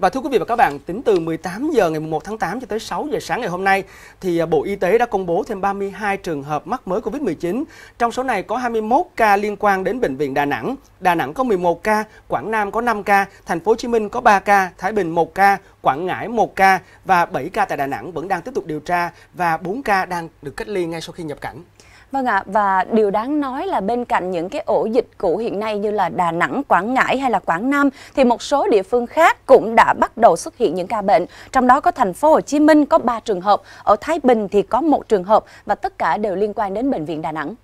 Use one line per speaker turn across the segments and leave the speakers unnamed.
Và thưa quý vị và các bạn, tính từ 18 giờ ngày 1 tháng 8 cho tới 6 giờ sáng ngày hôm nay thì à, Bộ Y tế đã công bố thêm 32 trường hợp mắc mới COVID-19. Trong số này có 21 ca liên quan đến bệnh viện Đà Nẵng, Đà Nẵng có 11 ca, Quảng Nam có 5 ca, thành phố Hồ Chí Minh có 3 ca, Thái Bình 1 ca, Quảng Ngãi 1 ca và 7 ca tại Đà Nẵng vẫn đang tiếp tục điều tra và 4 ca đang được cách ly ngay sau khi nhập cảnh.
Vâng ạ, à, và điều đáng nói là bên cạnh những cái ổ dịch cũ hiện nay như là Đà Nẵng, Quảng Ngãi hay là Quảng Nam thì một số địa phương khác cũng đã bắt đầu xuất hiện những ca bệnh, trong đó có thành phố Hồ Chí Minh có 3 trường hợp, ở Thái Bình thì có một trường hợp và tất cả đều liên quan đến bệnh viện Đà Nẵng.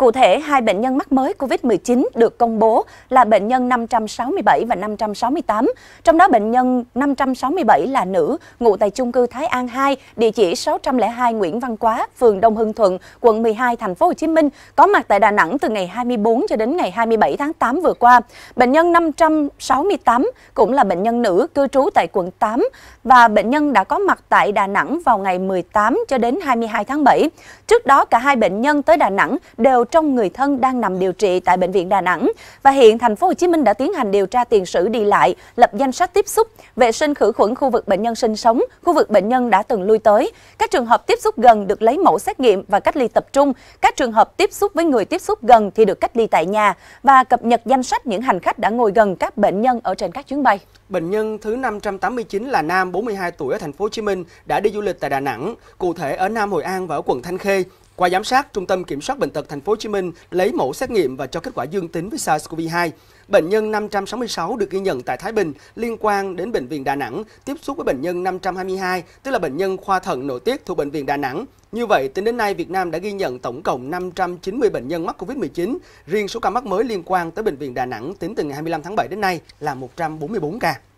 Cụ thể, hai bệnh nhân mắc mới COVID-19 được công bố là bệnh nhân 567 và 568. Trong đó, bệnh nhân 567 là nữ, ngụ tại chung cư Thái An 2, địa chỉ 602 Nguyễn Văn Quá, phường Đông Hưng Thuận, quận 12, thành phố Hồ Chí Minh, có mặt tại Đà Nẵng từ ngày 24 cho đến ngày 27 tháng 8 vừa qua. Bệnh nhân 568 cũng là bệnh nhân nữ cư trú tại quận 8 và bệnh nhân đã có mặt tại Đà Nẵng vào ngày 18 cho đến 22 tháng 7. Trước đó, cả hai bệnh nhân tới Đà Nẵng đều trong người thân đang nằm điều trị tại bệnh viện Đà Nẵng và hiện thành phố Hồ Chí Minh đã tiến hành điều tra tiền sử đi lại, lập danh sách tiếp xúc, vệ sinh khử khuẩn khu vực bệnh nhân sinh sống, khu vực bệnh nhân đã từng lui tới. Các trường hợp tiếp xúc gần được lấy mẫu xét nghiệm và cách ly tập trung, các trường hợp tiếp xúc với người tiếp xúc gần thì được cách ly tại nhà và cập nhật danh sách những hành khách đã ngồi gần các bệnh nhân ở trên
các chuyến bay. Bệnh nhân thứ 589 là nam 42 tuổi ở thành phố Hồ Chí Minh đã đi du lịch tại Đà Nẵng, cụ thể ở Nam Hội An và ở quận Thanh Khê qua giám sát, Trung tâm Kiểm soát bệnh tật Thành phố Hồ Chí Minh lấy mẫu xét nghiệm và cho kết quả dương tính với SARS-CoV-2. Bệnh nhân 566 được ghi nhận tại Thái Bình liên quan đến bệnh viện Đà Nẵng, tiếp xúc với bệnh nhân 522, tức là bệnh nhân khoa thận nội tiết thuộc bệnh viện Đà Nẵng. Như vậy, tính đến nay Việt Nam đã ghi nhận tổng cộng 590 bệnh nhân mắc COVID-19, riêng số ca mắc mới liên quan tới bệnh viện Đà Nẵng tính từ ngày 25 tháng 7 đến nay là 144 ca.